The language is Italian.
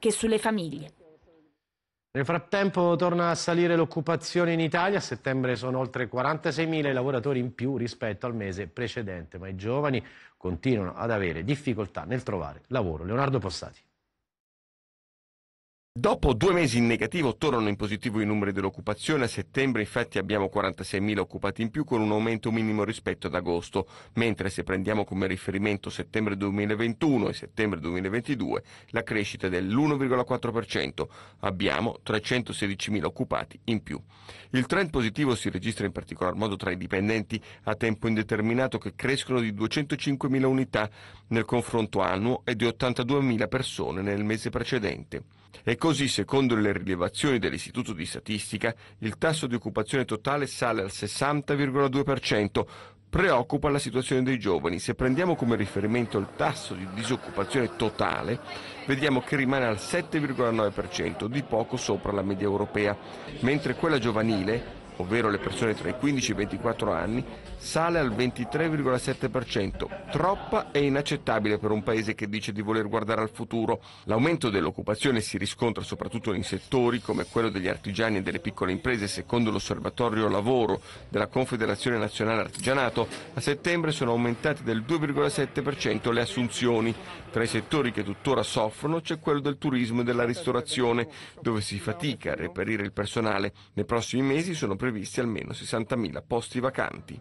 che sulle famiglie. Nel frattempo torna a salire l'occupazione in Italia, a settembre sono oltre 46.000 i lavoratori in più rispetto al mese precedente, ma i giovani continuano ad avere difficoltà nel trovare lavoro. Leonardo Possati. Dopo due mesi in negativo tornano in positivo i numeri dell'occupazione, a settembre infatti abbiamo 46.000 occupati in più con un aumento minimo rispetto ad agosto, mentre se prendiamo come riferimento settembre 2021 e settembre 2022 la crescita è dell'1,4%, abbiamo 316.000 occupati in più. Il trend positivo si registra in particolar modo tra i dipendenti a tempo indeterminato che crescono di 205.000 unità nel confronto annuo e di 82.000 persone nel mese precedente. E Così, secondo le rilevazioni dell'Istituto di Statistica, il tasso di occupazione totale sale al 60,2%. Preoccupa la situazione dei giovani. Se prendiamo come riferimento il tasso di disoccupazione totale, vediamo che rimane al 7,9%, di poco sopra la media europea, mentre quella giovanile ovvero le persone tra i 15 e i 24 anni, sale al 23,7%, troppa e inaccettabile per un paese che dice di voler guardare al futuro. L'aumento dell'occupazione si riscontra soprattutto in settori come quello degli artigiani e delle piccole imprese, secondo l'osservatorio lavoro della Confederazione Nazionale Artigianato, a settembre sono aumentate del 2,7% le assunzioni. Tra i settori che tuttora soffrono c'è quello del turismo e della ristorazione, dove si fatica a reperire il personale. Nei prossimi mesi sono previsti almeno 60.000 posti vacanti.